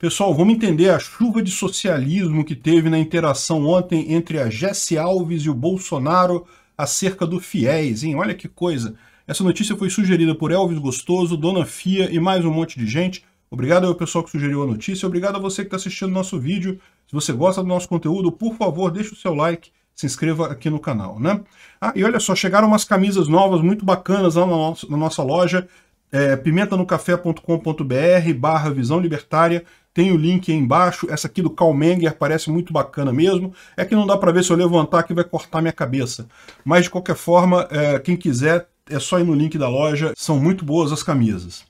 Pessoal, vamos entender a chuva de socialismo que teve na interação ontem entre a Jesse Alves e o Bolsonaro acerca do FIES, hein? Olha que coisa. Essa notícia foi sugerida por Elvis Gostoso, Dona Fia e mais um monte de gente. Obrigado ao pessoal que sugeriu a notícia, obrigado a você que está assistindo nosso vídeo. Se você gosta do nosso conteúdo, por favor, deixe o seu like, se inscreva aqui no canal, né? Ah, e olha só, chegaram umas camisas novas muito bacanas lá na nossa loja é, pimentanocafé.com.br barra visão libertária, tem o link aí embaixo, essa aqui do Karl Menger parece muito bacana mesmo, é que não dá para ver se eu levantar aqui vai cortar minha cabeça, mas de qualquer forma, é, quem quiser é só ir no link da loja, são muito boas as camisas.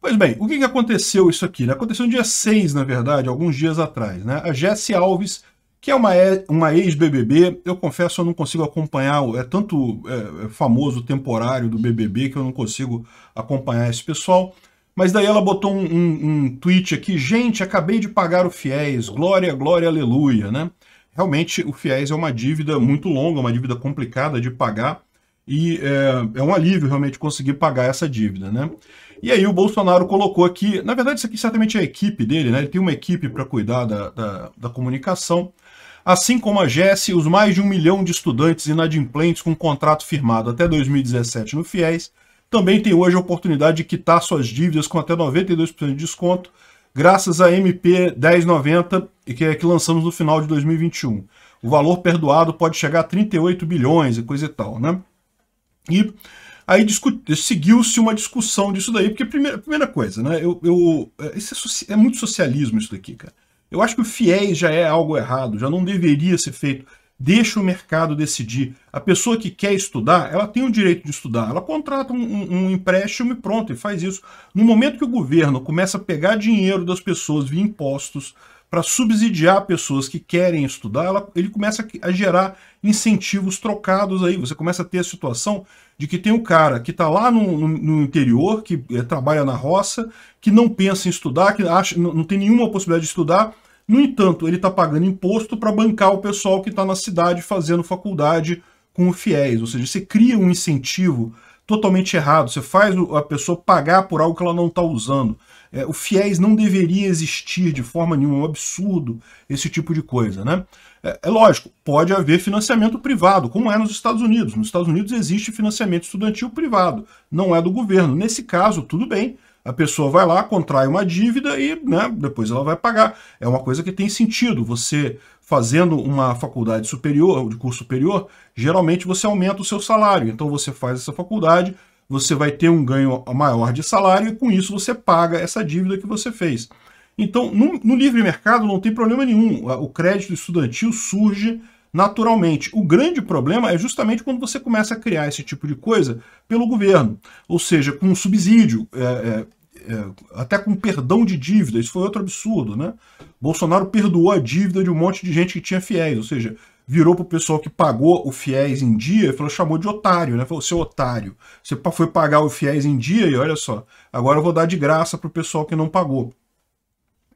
Pois bem, o que, aconteceu isso aqui? Né? Aconteceu no dia 6, na verdade, alguns dias atrás. Né? A Jessie Alves que é uma, é, uma ex-BBB. Eu confesso, eu não consigo acompanhar, é tanto é, é famoso temporário do BBB que eu não consigo acompanhar esse pessoal. Mas daí ela botou um, um, um tweet aqui, gente, acabei de pagar o fiéis, glória, glória, aleluia, né? Realmente o fiéis é uma dívida muito longa, uma dívida complicada de pagar e é, é um alívio realmente conseguir pagar essa dívida, né? E aí o Bolsonaro colocou aqui, na verdade isso aqui certamente é a equipe dele, né? Ele tem uma equipe para cuidar da, da, da comunicação, Assim como a GES, os mais de um milhão de estudantes inadimplentes com contrato firmado até 2017 no FIES também têm hoje a oportunidade de quitar suas dívidas com até 92% de desconto, graças à MP 1090, que, é, que lançamos no final de 2021. O valor perdoado pode chegar a 38 bilhões e coisa e tal, né? E aí seguiu-se uma discussão disso daí, porque primeira, primeira coisa, né? Eu, eu é, é, é muito socialismo isso daqui, cara. Eu acho que o fiéis já é algo errado, já não deveria ser feito. Deixa o mercado decidir. A pessoa que quer estudar, ela tem o direito de estudar. Ela contrata um, um, um empréstimo e pronto, e faz isso. No momento que o governo começa a pegar dinheiro das pessoas via impostos, para subsidiar pessoas que querem estudar, ela, ele começa a gerar incentivos trocados aí. Você começa a ter a situação de que tem um cara que está lá no, no, no, interior, que é, trabalha na roça, que não pensa em estudar, que acha, não, não tem nenhuma possibilidade de estudar, no entanto, ele está pagando imposto para bancar o pessoal que está na cidade fazendo faculdade com o FIES. Ou seja, você cria um incentivo totalmente errado. Você faz a pessoa pagar por algo que ela não está usando. É, o FIES não deveria existir de forma nenhuma, é um absurdo esse tipo de coisa. Né? É, é, lógico, pode haver financiamento privado, como é nos Estados Unidos. Nos Estados Unidos existe financiamento estudantil privado, não é do governo. Nesse caso, tudo bem, a pessoa vai lá, contrai uma dívida e né, depois ela vai pagar. É uma coisa que tem sentido. Você fazendo uma faculdade superior, de curso superior, geralmente você aumenta o seu salário. Então você faz essa faculdade, você vai ter um ganho maior de salário e com isso você paga essa dívida que você fez. Então, no, no livre mercado não tem problema nenhum. O crédito estudantil surge naturalmente. O grande problema é justamente quando você começa a criar esse tipo de coisa pelo governo, ou seja, com um subsídio é, é, é, até com perdão de dívida, isso foi outro absurdo, né? Bolsonaro perdoou a dívida de um monte de gente que tinha fiéis, ou seja, virou pro pessoal que pagou o fiéis em dia, falou, chamou de otário, né? Falou, seu otário, você foi pagar o fiéis em dia e olha só, agora eu vou dar de graça pro pessoal que não pagou.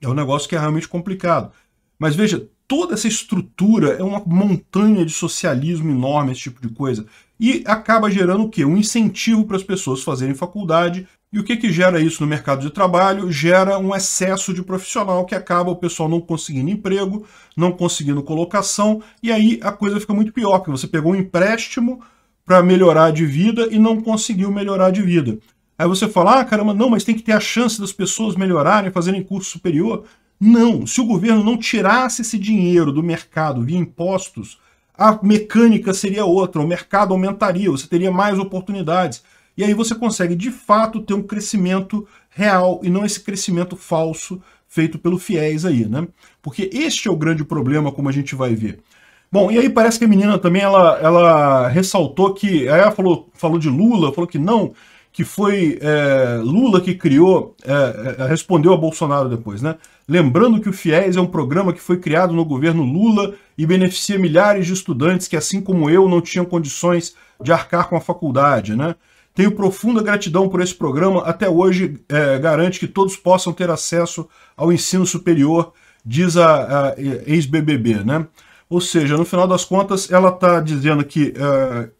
É um negócio que é realmente complicado. Mas veja, toda essa estrutura é uma montanha de socialismo enorme, esse tipo de coisa. E acaba gerando o quê? Um incentivo para as pessoas fazerem faculdade, e o que, que gera isso no mercado de trabalho? Gera um excesso de profissional que acaba o pessoal não conseguindo emprego, não conseguindo colocação, e aí a coisa fica muito pior, porque você pegou um empréstimo para melhorar de vida e não conseguiu melhorar de vida. Aí você fala, ah, caramba, não, mas tem que ter a chance das pessoas melhorarem, fazerem curso superior. Não, se o governo não tirasse esse dinheiro do mercado via impostos, a mecânica seria outra, o mercado aumentaria, você teria mais oportunidades e aí você consegue, de fato, ter um crescimento real e não esse crescimento falso feito pelo fiéis aí, né? Porque este é o grande problema, como a gente vai ver. Bom, e aí parece que a menina também, ela, ela ressaltou que... Aí ela falou, falou de Lula, falou que não, que foi é, Lula que criou, é, é respondeu a Bolsonaro depois, né? Lembrando que o FIES é um programa que foi criado no governo Lula e beneficia milhares de estudantes que, assim como eu, não tinham condições de arcar com a faculdade, né? Tenho profunda gratidão por esse programa. Até hoje é, garante que todos possam ter acesso ao ensino superior, diz a, a ex-BBB, né? Ou seja, no final das contas, ela está dizendo que... É,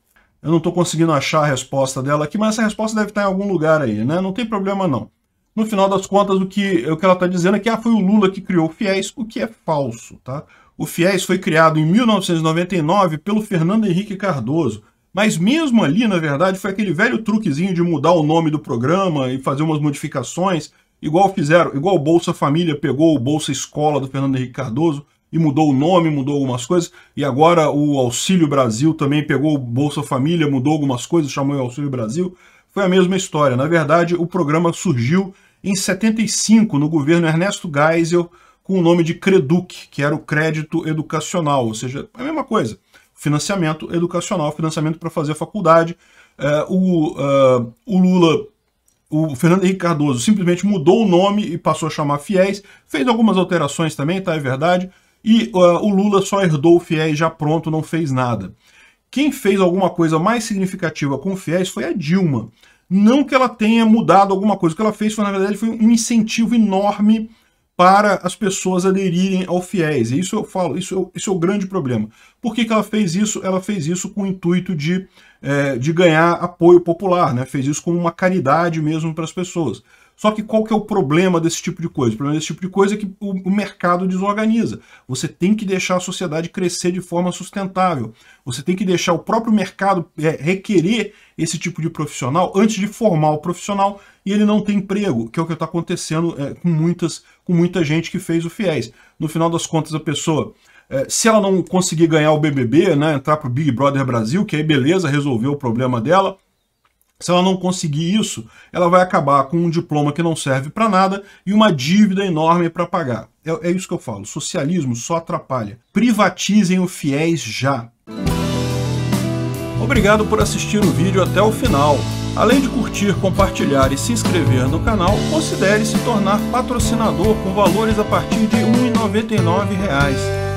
eu não estou conseguindo achar a resposta dela aqui, mas essa resposta deve estar em algum lugar aí, né? Não tem problema, não. No final das contas, o que, o que ela está dizendo é que ah, foi o Lula que criou o FIES, o que é falso, tá? O FIES foi criado em 1999 pelo Fernando Henrique Cardoso, mas mesmo ali, na verdade, foi aquele velho truquezinho de mudar o nome do programa e fazer umas modificações, igual fizeram, igual o Bolsa Família pegou o Bolsa Escola do Fernando Henrique Cardoso e mudou o nome, mudou algumas coisas, e agora o Auxílio Brasil também pegou o Bolsa Família, mudou algumas coisas, chamou o Auxílio Brasil. Foi a mesma história. Na verdade, o programa surgiu em 75 no governo Ernesto Geisel com o nome de Creduc, que era o crédito educacional, ou seja, a mesma coisa financiamento educacional, financiamento para fazer a faculdade. É, o, é, o Lula o Fernando Henrique Cardoso simplesmente mudou o nome e passou a chamar Fiéis, fez algumas alterações também, tá, é verdade, e uh, o Lula só herdou o Fiéis já pronto, não fez nada. Quem fez alguma coisa mais significativa com o Fiéis foi a Dilma. Não que ela tenha mudado alguma coisa, o que ela fez foi, na verdade, foi um incentivo enorme para as pessoas aderirem ao fiéis. E isso eu falo, isso, isso é o grande problema. Por que, que ela fez isso? Ela fez isso com o intuito de, é, de ganhar apoio popular, né? fez isso como uma caridade mesmo para as pessoas. Só que qual que é o problema desse tipo de coisa? O problema desse tipo de coisa é que o, o mercado desorganiza. Você tem que deixar a sociedade crescer de forma sustentável. Você tem que deixar o próprio mercado é, requerer esse tipo de profissional antes de formar o profissional e ele não tem emprego, que é o que está acontecendo é, com, muitas, com muita gente que fez o FIES. No final das contas, a pessoa é, se ela não conseguir ganhar o BBB, né, entrar para o Big Brother Brasil, que aí beleza, resolveu o problema dela, se ela não conseguir isso, ela vai acabar com um diploma que não serve para nada e uma dívida enorme para pagar. É, é, isso que eu falo. Socialismo só atrapalha. Privatizem o fiéis já. Obrigado por assistir o vídeo até o final. Além de curtir, compartilhar e se inscrever no canal, considere se tornar patrocinador com valores a partir de R$ 1,99